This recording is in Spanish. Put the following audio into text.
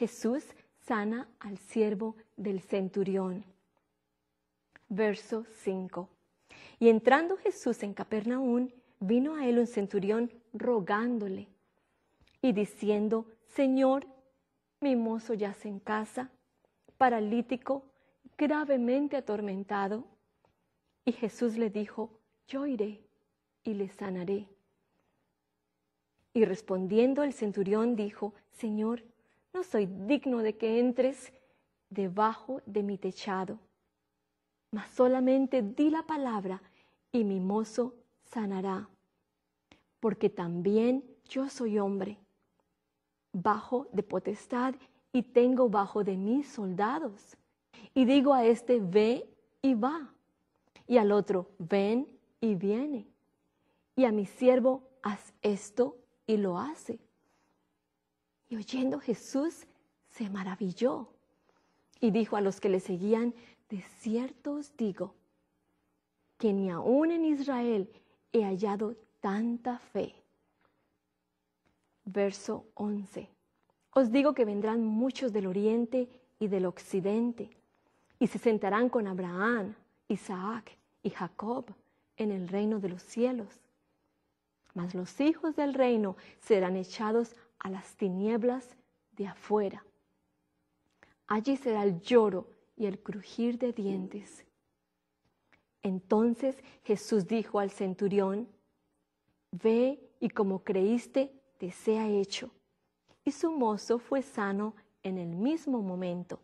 Jesús sana al siervo del centurión. Verso 5. Y entrando Jesús en Capernaum, vino a él un centurión rogándole y diciendo, Señor, mi mozo yace en casa, paralítico, gravemente atormentado. Y Jesús le dijo, yo iré y le sanaré. Y respondiendo el centurión dijo, Señor, no soy digno de que entres debajo de mi techado, mas solamente di la palabra y mi mozo sanará, porque también yo soy hombre, bajo de potestad y tengo bajo de mí soldados. Y digo a este, ve y va, y al otro, ven y viene, y a mi siervo, haz esto y lo hace. Y oyendo Jesús, se maravilló y dijo a los que le seguían, de cierto os digo, que ni aún en Israel he hallado tanta fe. Verso 11. Os digo que vendrán muchos del oriente y del occidente, y se sentarán con Abraham, Isaac y Jacob en el reino de los cielos. Mas los hijos del reino serán echados a las tinieblas de afuera. Allí será el lloro y el crujir de dientes. Entonces Jesús dijo al centurión, Ve y como creíste, te sea hecho. Y su mozo fue sano en el mismo momento.